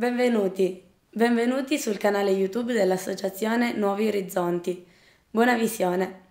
Benvenuti, benvenuti sul canale YouTube dell'Associazione Nuovi Orizzonti. Buona visione!